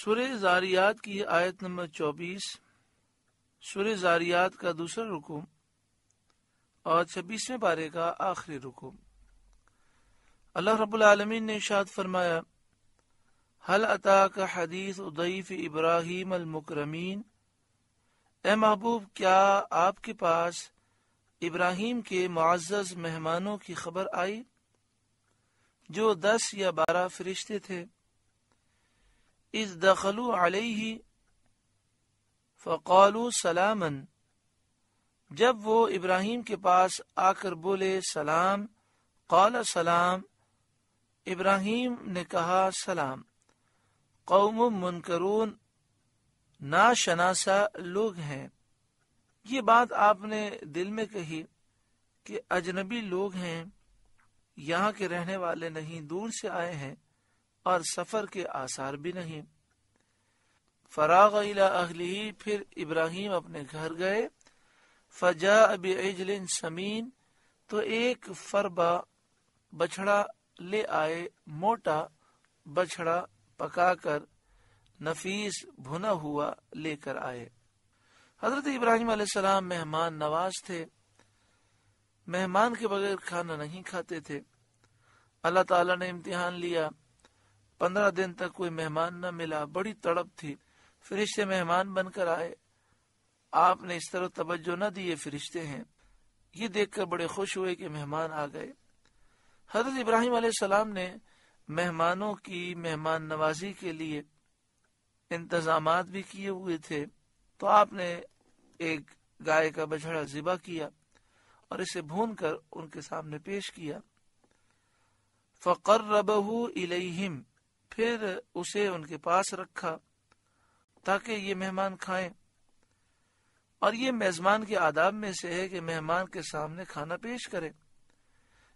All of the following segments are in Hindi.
सुर ज़ारियात की आयत नंबर चौबीस सुर ज़ारियात का दूसरा रुको और छब्बीसवें बारे का आखिरी रुको अल्लाह रबालमीन ने इशाद फरमाया हल अता का हदीस उदयफ इब्राहिम अलमुकरमीन ए महबूब क्या आपके पास इब्राहिम के मुआज़ मेहमानों की खबर आई जो दस या बारह फरिश्ते थे इज दखलू ही फ़ालू सलामन जब वो इब्राहिम के पास आकर बोले सलाम कौल सलाम इब्राहिम ने कहा सलाम कौम मुनकरून नाशनासा लोग हैं ये बात आपने दिल में कही कि अजनबी लोग हैं यहाँ के रहने वाले नहीं दूर से आए हैं और सफर के आसार भी नहीं फराग अहली फिर इब्राहिम अपने घर गए फजा अबी समीन तो एक फरबा बछड़ा ले आए मोटा बछड़ा पकाकर नफीस भुना हुआ लेकर आए हजरत इब्राहिम सलाम मेहमान नवाज थे मेहमान के बगैर खाना नहीं खाते थे अल्लाह ताला ने इम्तिहान लिया पंद्रह दिन तक कोई मेहमान न मिला बड़ी तड़प थी फरिश्ते मेहमान बनकर आए आपने इस तरह तवज्जो न दिए फरिश्ते हैं ये देखकर बड़े खुश हुए कि मेहमान आ गए हजरत इब्राहिम सलाम ने मेहमानों की मेहमान नवाजी के लिए इंतजाम भी किए हुए थे तो आपने एक गाय का बछड़ा जिबा किया और इसे भून कर उनके सामने पेश किया फ़कर रबहू इलेहिम फिर उसे उनके पास रखा ताकि ये मेहमान खाएं और ये मेजबान के आदाब में से है कि मेहमान के सामने खाना पेश करे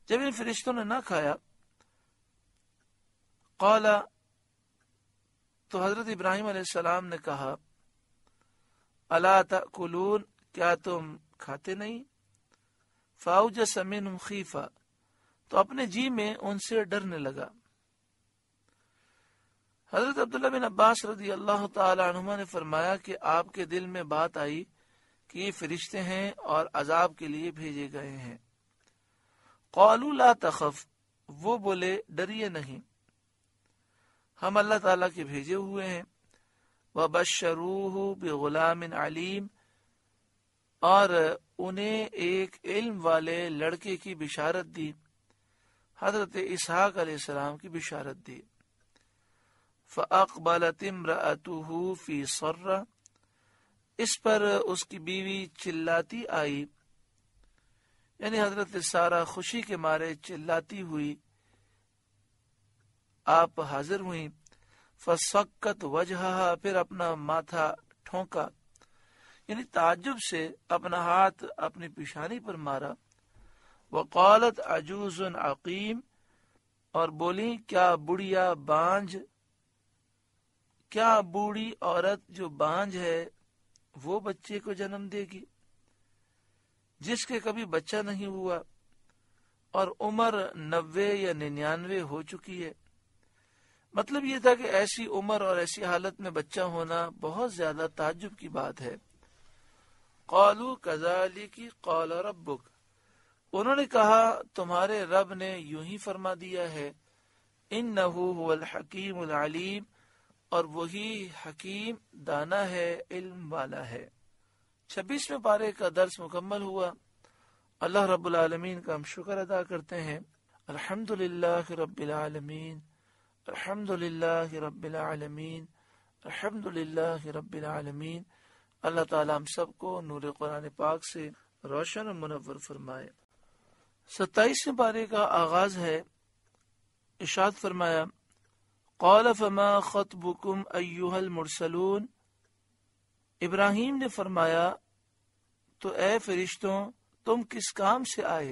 जब इन फरिश्तों ने ना खाया कौला तो हजरत इब्राहिम सलाम ने कहा अला तकुलून क्या तुम खाते नहीं फाउज समिन खीफा तो अपने जी में उनसे डरने लगा हजरत अब्दुल्ला बिन अब्बास रजी अल्लाह तुमा ने फरमाया कि आपके दिल में बात आई कि ये फरिश्ते हैं और अजाब के लिए भेजे गए हैं कौलू ला तखफ वो बोले डरिए नहीं हम अल्लाह ताला के भेजे हुए हैं वह बशरूह गुलामिन अलीम और उन्हें एक इल्म वाले लड़के की बिशारत दी हजरत इसहाक सलाम की बिशारत दी फ़अबलत इमरातू फ़ी सर्रा इस पर उसकी बीवी चिल्लाती आई यानी हजरत सारा खुशी के मारे चिल्लाती हुई आप हाजिर हुई फसक्कत वजह फिर अपना माथा ठोंका यानी ताजुब से अपना हाथ अपनी पिशानी पर मारा वकालत अजूज अकीम और बोली क्या बुढ़िया बांझ क्या बूढ़ी औरत जो बांझ है वो बच्चे को जन्म देगी जिसके कभी बच्चा नहीं हुआ और उम्र नब्बे या निन्यानवे हो चुकी है मतलब ये था कि ऐसी उम्र और ऐसी हालत में बच्चा होना बहुत ज्यादा ताजुब की बात है कौलू कजाली की कौल और रबुक उन्होंने कहा तुम्हारे रब ने यू ही फरमा दिया है इन नहूल हकीम और वही हकीम दाना है इल्म वाला है छब्बीसवें पारे का दर्स मुकम्मल हुआ अल्लाह रबालमीन का हम शुक्र अदा करते हैं अल्हम्दुलिल्लाह रब्बिल आलमीन अल्हम्दुलिल्लाह रब्बिल आलमीन अल्लाह ताला हम सबको नूर कुरान पाक से रोशन और मुनवर फरमाए सत्ताईसवें पारे का आगाज है इशाद फरमाया कौल फमा ख़तबुकुम अयुहल मुरसलून इब्राहिम ने फरमाया तो ए फरिश्तों तुम किस काम से आए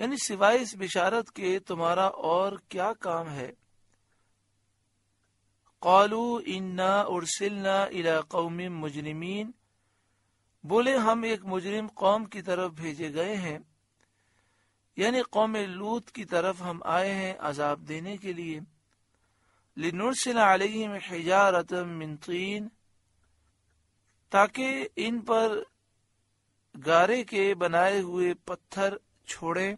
यानी सिवाय इस बिशारत के तुम्हारा और क्या काम है कौलू इन्ना उर्सिलना इला कौम मुजरमीन बोले हम एक मुजरिम कौम की तरफ भेजे गए हैं यानी कौम लूत की तरफ हम आए हैं अजाब देने के लिए ताकि इन पर गारे के बनाए हुए पत्थर छोड़े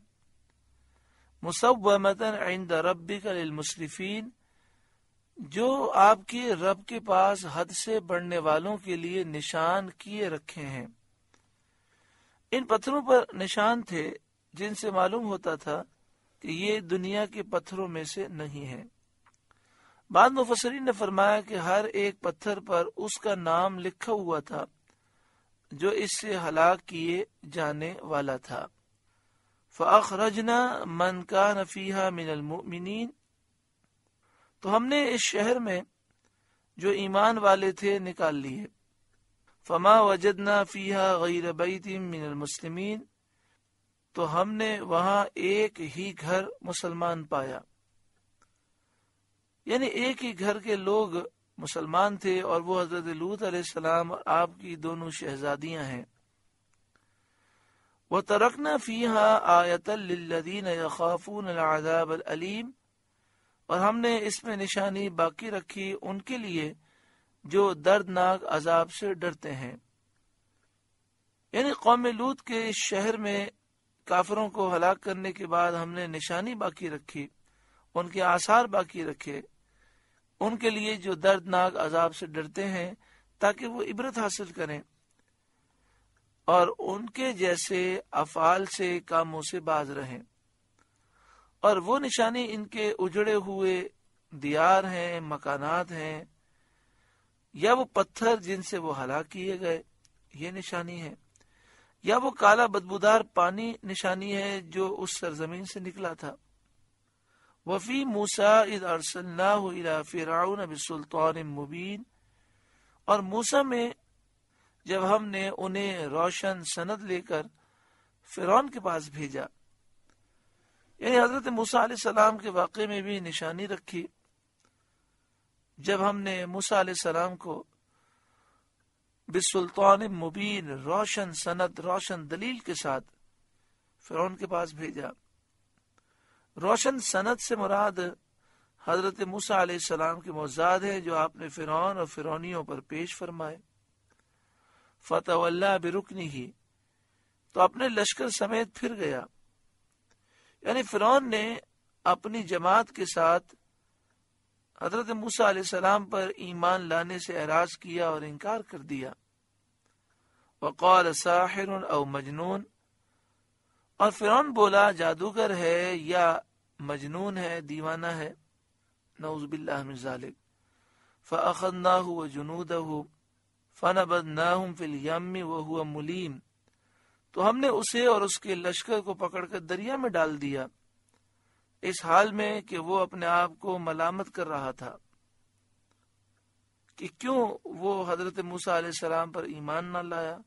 मुसवमतन आइंद रबी मुसरफिन जो आपके रब के पास हद से बढ़ने वालों के लिए निशान किए रखे हैं इन पत्थरों पर निशान थे जिनसे मालूम होता था कि ये दुनिया के पत्थरों में से नहीं है बाद मुफसरीन ने फरमाया कि हर एक पत्थर पर उसका नाम लिखा हुआ था जो इससे हलाक किए जाने वाला था फ़ाखरजना मन का नफ़ीहा मिनलमिन तो हमने इस शहर में जो ईमान वाले थे निकाल लिए फमा वजदना फ़ीहा गैर बैतिम मिनल मुस्लिमीन तो हमने वहां एक ही घर मुसलमान पाया यानी एक ही घर के लोग मुसलमान थे और वो हजरत लूत सलाम और आपकी दोनों शहजादियां हैं वह तरकना फीहा आयतल्लिन खाफून आदाब अलीम और हमने इसमें निशानी बाकी रखी उनके लिए जो दर्दनाक अजाब से डरते हैं यानी कौम लूत के शहर में काफरों को हलाक करने के बाद हमने निशानी बाकी रखी उनके आसार बाकी रखे उनके लिए जो दर्दनाक अजाब से डरते हैं ताकि वो इबरत हासिल करें और उनके जैसे अफाल से कामों से बाज रहें और वो निशानी इनके उजड़े हुए दियार हैं मकानात हैं या वो पत्थर जिनसे वो हलाक किए गए ये निशानी है या वो काला बदबूदार पानी निशानी है जो उस सरजमीन से निकला था वफी मूसा इद अरसल्ला फिराउन बिसुल्तान मुबीन और मूसा में जब हमने उन्हें रोशन सनद लेकर फिर के पास भेजा यानी हजरत मूसा सलाम के वाक में भी निशानी रखी जब हमने मूसा सलाम को बिसुल्तान मुबीन रोशन सनत रोशन दलील के साथ फिर के पास भेजा रोशन सनत से मुराद हजरत मूसा सलाम के मोजाद है जो आपने फिर और फिर पर पेश फरमाए फतवल्ला रुकनी ही तो अपने लश्कर समेत फिर गया यानी फिरौन ने अपनी जमात के साथ हजरत मूसा सलाम पर ईमान लाने से एराज किया और इनकार कर दिया वक़ाल साहिर और मजनून और फिर बोला जादूगर है या मजनून है दीवाना है नौज़बिल्लाजालिब फ़ाखना व जुनूद फ़न बदनाहम फिलयम व हुआ मुलीम तो हमने उसे और उसके लश्कर को पकड़कर दरिया में डाल दिया इस हाल में कि वो अपने आप को मलामत कर रहा था कि क्यों वो हजरत मूसा सलाम पर ईमान न लाया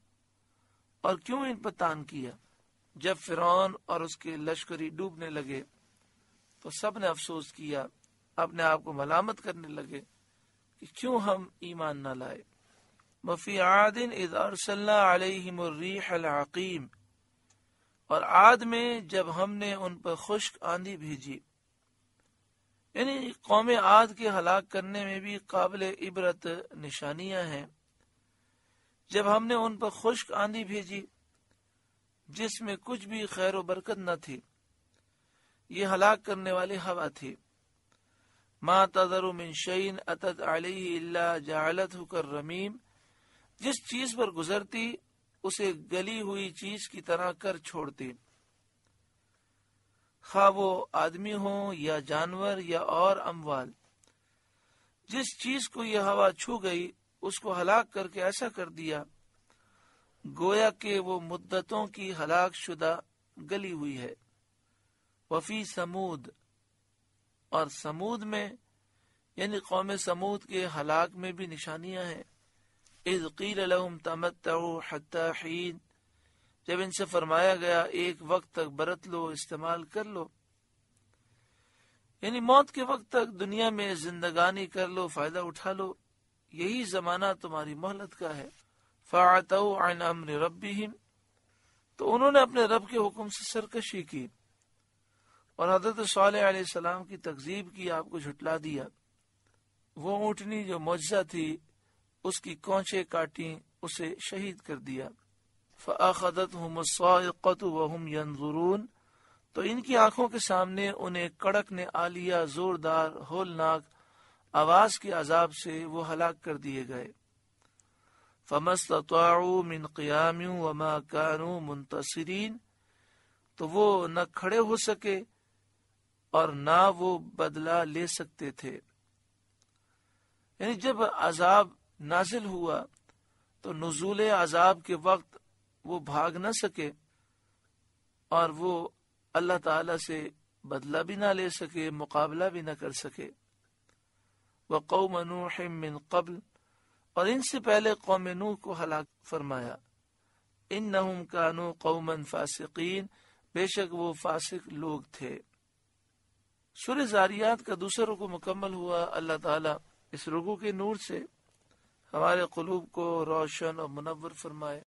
और क्यों इन पर तान किया जब फिर और उसके लश्करी डूबने लगे तो सब ने अफसोस किया अपने आप को मलामत करने लगे कि क्यों हम ईमान न लाए वफी और आद में जब हमने उन पर खुश्क आंधी भेजी यानी कौम आद के हलाक करने में भी काबिल इबरत निशानियां हैं जब हमने उन पर खुश्क आंधी भेजी जिसमें कुछ भी खैर बरकत न थी ये हलाक करने वाली हवा थी मा तदर मिन शैन अतद जालत हुकर रमीम जिस चीज पर गुजरती उसे गली हुई चीज की तरह कर छोड़ती खा वो आदमी हो या जानवर या और अमवाल जिस चीज को यह हवा छू गई उसको हलाक करके ऐसा कर दिया गोया के वो मुद्दतों की हलाक शुदा गली हुई है वफी समूद और समूद में यानी कौम समूद के हलाक में भी निशानियां हैं इज कील तमतहीन जब इनसे फरमाया गया एक वक्त तक बरत लो इस्तेमाल कर लो यानी मौत के वक्त तक दुनिया में जिंदगानी कर लो फायदा उठा लो यही जमाना तुम्हारी मोहलत का है फातो फ़ात अमर रबी तो उन्होंने अपने रब के हुक्म से सरकशी की और हजरत सलाम की तकजीब की आपको झुटला दिया वो ऊटनी जो मुआजा थी उसकी कोचे काटी उसे शहीद कर दिया फदत हम यंजरून तो इनकी आंखों के सामने उन्हें कड़क ने आलिया जोरदार होलनाक आवाज के अजाब से वो हलाक कर दिए गए फमस्ताऊ मिन कानू तो वो न खड़े हो सके और ना वो बदला ले सकते थे यानी जब अजाब नाजिल हुआ तो नजूल अजाब के वक्त वो भाग न सके और वो अल्लाह ताला से बदला भी ना ले सके मुकाबला भी ना कर सके व कौम नूह मिन कबल और इनसे पहले कौम नूह को हलाक फरमाया इन नहुम कानू कौमन फासिकीन बेशक वो फासिक लोग थे सुर जारियात का दूसरा रुकू मुकम्मल हुआ अल्लाह ताला इस रुकू के नूर से हमारे कलूब को रोशन और मुनवर फरमाए